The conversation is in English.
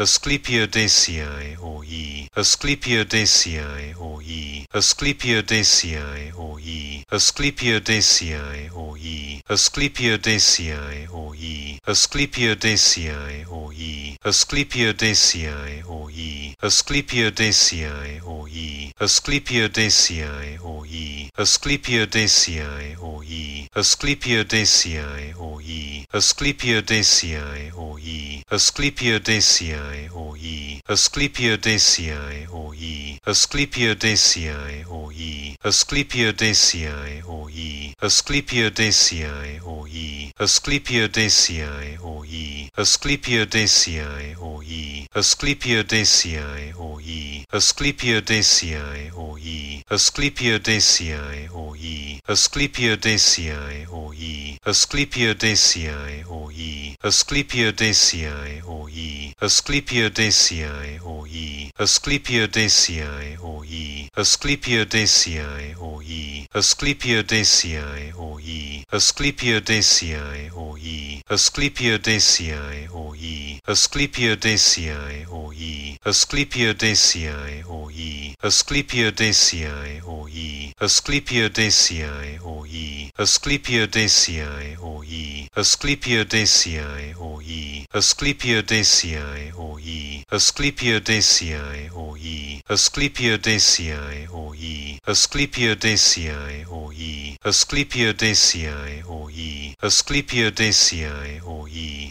Asclepiodacea or E. Asclepiodacea or E. Asclepiodacea or E. Asclepiodacea or E. Asclepiodacea or E. Asclepiodacea or E. Asclepiodacea or E. Asclepiodacea or E. Asclepiodacea or E. Asclepiodacea or E. Asclepiodacea or E. Asclepiodacea or E. Asclepiodacea Asclepiadaceae or ye, Asclepiadaceae or ye, Asclepiadaceae or ye, Asclepiadaceae or ye, Asclepiadaceae or ye, Asclepiadaceae or ye, Asclepiadaceae or ye, Asclepiadaceae or ye, Asclepiadaceae or ye, Asclepiadaceae or ye, Asclepiadaceae or ye, Asclepiadaceae or ye, Asclepiadaceae or ye, Asclepiodacei or E. Asclepiodacei or E. Asclepiodacei or E. Asclepiodacei or E. Asclepiodacei or E. Asclepiodacei or E. Asclepiodacei or E. Asclepiodacei or E. Asclepiodacei or E. Asclepiodacei or E. Asclepiodacei or E. Asclepiodacei or E. Asclepiodacei Asclepiadaceae or e. Asclepiadaceae or e. Asclepiadaceae or e. Asclepiadaceae or e. Asclepiadaceae or e. Asclepiadaceae or e.